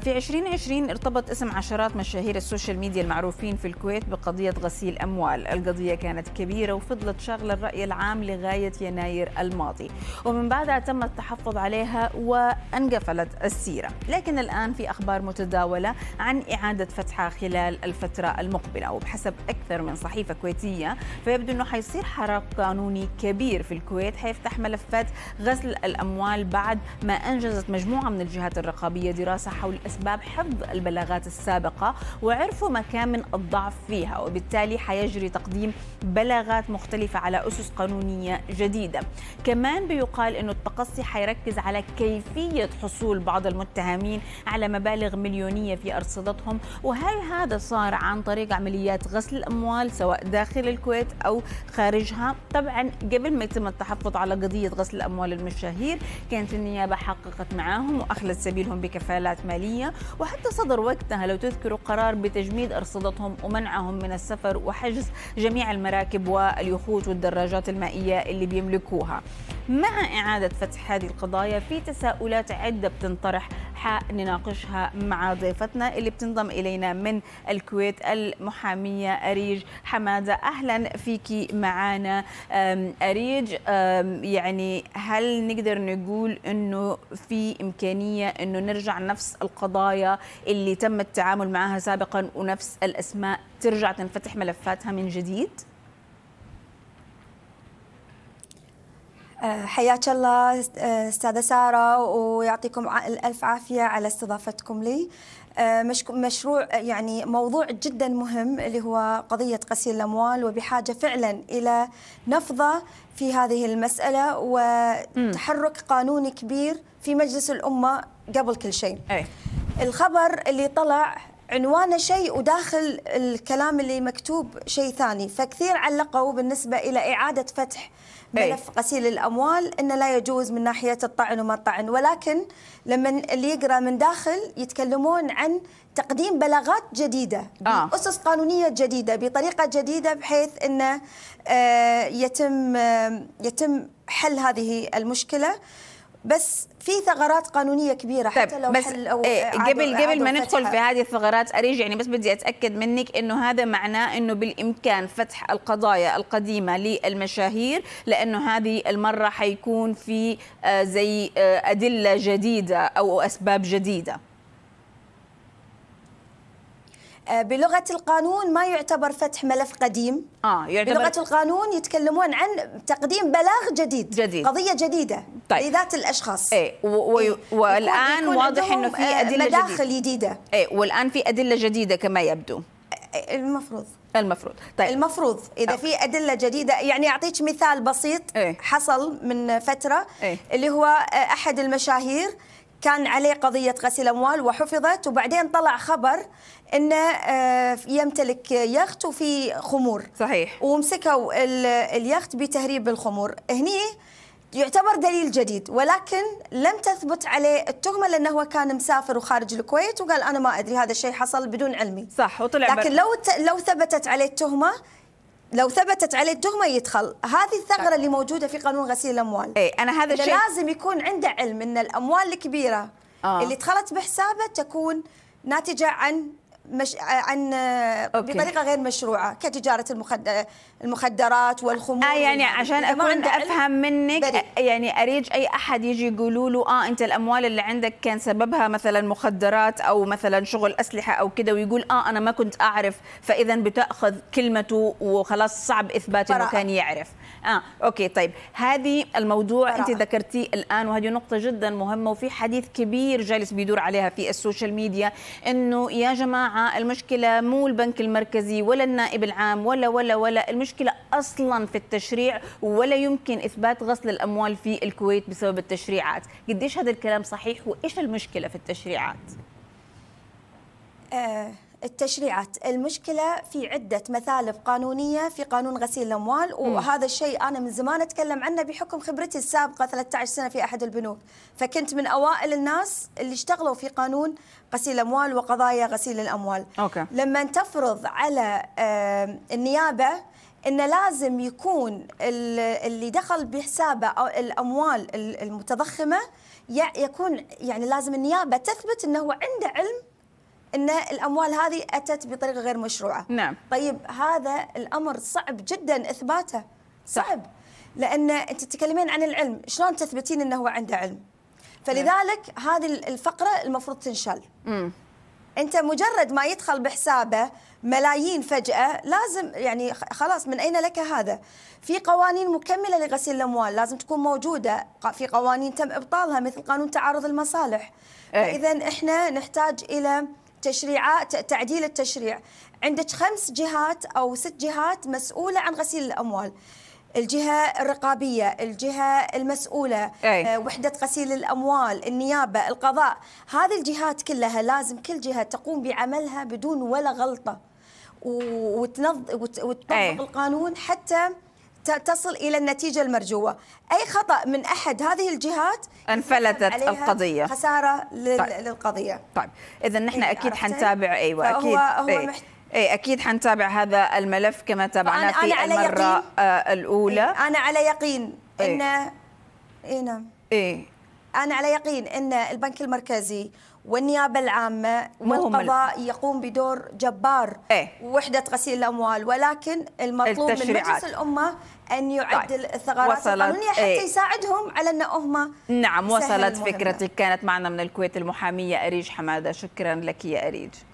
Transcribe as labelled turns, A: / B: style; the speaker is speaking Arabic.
A: في 2020 ارتبط اسم عشرات مشاهير السوشيال ميديا المعروفين في الكويت بقضية غسيل أموال القضية كانت كبيرة وفضلت شاغلة الرأي العام لغاية يناير الماضي ومن بعدها تم التحفظ عليها وانقفلت السيرة لكن الآن في أخبار متداولة عن إعادة فتحها خلال الفترة المقبلة وبحسب أكثر من صحيفة كويتية فيبدو أنه حيصير حراك قانوني كبير في الكويت حيفتح ملفات غسل الأموال بعد ما أنجزت مجموعة من الجهات الرقابية دراسة حول أسباب حفظ البلاغات السابقة وعرفوا مكامن الضعف فيها وبالتالي حيجري تقديم بلاغات مختلفة على أسس قانونية جديدة كمان بيقال أنه التقصي حيركز على كيفية حصول بعض المتهمين على مبالغ مليونية في أرصدتهم وهل هذا صار عن طريق عمليات غسل الأموال سواء داخل الكويت أو خارجها طبعا قبل ما يتم التحفظ على قضية غسل الأموال المشاهير كانت النيابة حققت معاهم وأخلت سبيلهم بكفالات مالية الدولية وحتى صدر وقتها لو تذكروا قرار بتجميد أرصدتهم ومنعهم من السفر وحجز جميع المراكب واليخوت والدراجات المائية اللي بيملكوها مع إعادة فتح هذه القضايا في تساؤلات عدة بتنطرح حنناقشها مع ضيفتنا اللي بتنضم إلينا من الكويت المحامية أريج حمادة أهلا فيكي معنا أريج يعني هل نقدر نقول أنه في إمكانية أنه نرجع نفس القضايا اللي تم التعامل معها سابقا ونفس الأسماء ترجع تنفتح ملفاتها
B: من جديد؟ حياك الله استاذه ساره ويعطيكم الف عافيه على استضافتكم لي أه، مشروع يعني موضوع جدا مهم اللي هو قضيه غسيل الاموال وبحاجه فعلا الى نفضه في هذه المساله وتحرك قانوني كبير في مجلس الامه قبل كل شيء. أي. الخبر اللي طلع عنوانه شيء وداخل الكلام اللي مكتوب شيء ثاني فكثير علقوا بالنسبة إلى إعادة فتح ملف غسيل الأموال إنه لا يجوز من ناحية الطعن وما الطعن ولكن لما اللي يقرأ من داخل يتكلمون عن تقديم بلاغات جديدة آه. أسس قانونية جديدة بطريقة جديدة بحيث أنه آه، يتم يتم حل هذه المشكلة بس في ثغرات قانونيه كبيره حتى طيب، لو بس حل او إيه قبل قبل ما ندخل في
A: هذه الثغرات اريج يعني بس بدي اتاكد منك انه هذا معناه انه بالامكان فتح القضايا القديمه للمشاهير لانه هذه المره حيكون في آه، زي آه، ادله جديده او اسباب جديده
B: آه، بلغه القانون ما يعتبر فتح ملف قديم اه يعتبر بلغه القانون يتكلمون عن تقديم بلاغ جديد, جديد. قضيه جديده طيب. لذات الاشخاص اي و... و... إيه، والان يكون واضح انه في ادله آه، مداخل جديده اي والان في ادله جديده كما يبدو إيه، إيه، المفروض المفروض طيب المفروض اذا أه. في ادله جديده يعني اعطيك مثال بسيط إيه؟ حصل من فتره إيه؟ اللي هو آه، احد المشاهير كان عليه قضية غسيل أموال وحفظت وبعدين طلع خبر انه آه، يمتلك يخت وفي خمور صحيح ومسكوا اليخت بتهريب الخمور هني يعتبر دليل جديد ولكن لم تثبت عليه التهمه لانه هو كان مسافر وخارج الكويت وقال انا ما ادري هذا الشيء حصل بدون علمي صح وطلع لكن لو لو ثبتت عليه التهمه لو ثبتت عليه التهمه يدخل هذه الثغره اللي موجوده في قانون غسيل الاموال اي انا هذا الشيء لازم يكون عنده علم ان الاموال الكبيره آه. اللي دخلت بحسابه تكون ناتجه عن مش عن أوكي. بطريقه غير مشروعه كتجاره المخدرات والخمور آه يعني عشان اكون افهم منك بريد. يعني
A: اريج اي احد يجي يقولوا له اه انت الاموال اللي عندك كان سببها مثلا مخدرات او مثلا شغل اسلحه او كده ويقول اه انا ما كنت اعرف فاذا بتاخذ كلمته وخلاص صعب اثبات انه كان يعرف اه اوكي طيب هذه الموضوع براءة. انت ذكرتيه الان وهذه نقطه جدا مهمه وفي حديث كبير جالس بيدور عليها في السوشيال ميديا انه يا جماعه المشكلة مو البنك المركزي ولا النائب العام ولا ولا ولا المشكلة أصلا في التشريع ولا يمكن إثبات غسل الأموال في الكويت بسبب التشريعات قديش هذا الكلام صحيح وإيش المشكلة في التشريعات؟
B: آه التشريعات المشكلة في عدة مثالب قانونية في قانون غسيل الأموال وهذا الشيء أنا من زمان أتكلم عنه بحكم خبرتي السابقة 13 سنة في أحد البنوك فكنت من أوائل الناس اللي اشتغلوا في قانون غسيل الأموال وقضايا غسيل الأموال أوكي. لما تفرض على آه، النيابة انه لازم يكون اللي دخل بحسابه او الاموال المتضخمه يكون يعني لازم النيابه تثبت انه هو عنده علم ان الاموال هذه اتت بطريقه غير مشروعه نعم طيب هذا الامر صعب جدا اثباته صعب لان انت تتكلمين عن العلم شلون تثبتين انه هو عنده علم فلذلك نعم. هذه الفقره المفروض تنشال مم. انت مجرد ما يدخل بحسابه ملايين فجاه لازم يعني خلاص من اين لك هذا في قوانين مكمله لغسيل الاموال لازم تكون موجوده في قوانين تم ابطالها مثل قانون تعارض المصالح ايه؟ فاذا احنا نحتاج الى تشريعات تعديل التشريع عندك خمس جهات او ست جهات مسؤوله عن غسيل الاموال الجهة الرقابية الجهة المسؤولة أي. آه، وحدة غسيل الأموال النيابة القضاء هذه الجهات كلها لازم كل جهة تقوم بعملها بدون ولا غلطة وتنظ... وتطبق القانون حتى تصل إلى النتيجة المرجوة أي خطأ من أحد هذه الجهات انفلتت القضية خسارة طيب. للقضية طيب
A: إذا نحن إيه أكيد حنتابع أيوة أكيد هو إيه. محت... اي اكيد حنتابع هذا الملف كما تابعناه في أنا المره يقين. آه، الاولى إيه.
B: انا على يقين انه اي إيه، نعم إيه. انا على يقين ان البنك المركزي والنيابه العامه والقضاء يقوم بدور جبار ايه؟ وحده غسيل الاموال ولكن المطلوب من مجلس الامه ان يعدل طيب. الثغرات القانونيه حتى ايه؟ يساعدهم على ان هم نعم وصلت فكرتك
A: كانت معنا من الكويت المحاميه اريج حماده شكرا لك يا اريج